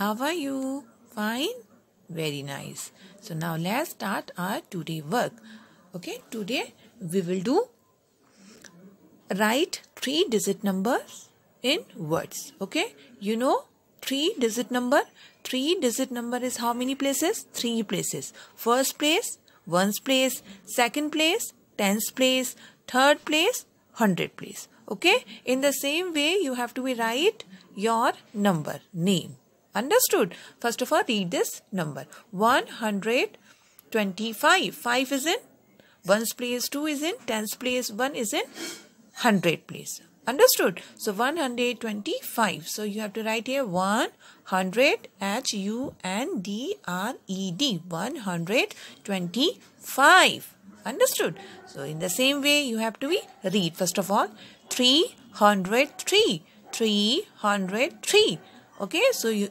How are you? Fine? Very nice. So now let's start our today work. Okay, today we will do write three digit numbers in words. Okay, you know three digit number. Three digit number is how many places? Three places. First place, ones place. Second place, tens place. Third place, hundred place. Okay, in the same way you have to write your number name. Understood? First of all, read this number. 125. 5 is in 1's place, 2 is in 10's place, 1 is in 100 place. Understood? So 125. So you have to write here 100 H U N D R E D 125. Understood? So in the same way you have to be read first of all 303 303. Okay? So you